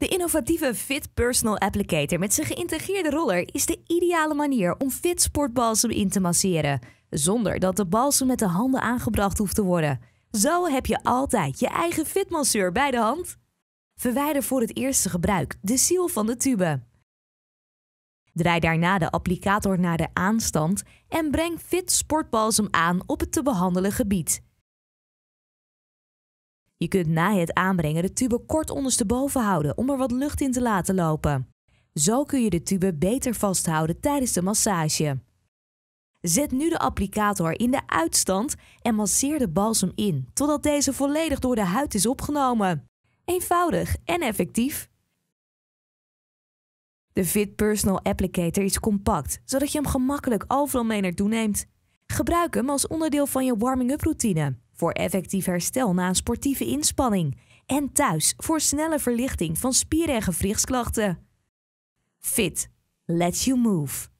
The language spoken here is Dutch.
De innovatieve Fit Personal Applicator met zijn geïntegreerde roller is de ideale manier om fit sportbalsem in te masseren, zonder dat de balsem met de handen aangebracht hoeft te worden. Zo heb je altijd je eigen fitmasseur bij de hand. Verwijder voor het eerste gebruik de ziel van de tube. Draai daarna de applicator naar de aanstand en breng fit sportbalsem aan op het te behandelen gebied. Je kunt na het aanbrengen de tube kort ondersteboven houden om er wat lucht in te laten lopen. Zo kun je de tube beter vasthouden tijdens de massage. Zet nu de applicator in de uitstand en masseer de balsem in totdat deze volledig door de huid is opgenomen. Eenvoudig en effectief. De Fit Personal Applicator is compact, zodat je hem gemakkelijk overal mee naartoe neemt. Gebruik hem als onderdeel van je warming-up routine voor effectief herstel na een sportieve inspanning en thuis voor snelle verlichting van spier- en gewrichtsklachten. Fit. Let's you move.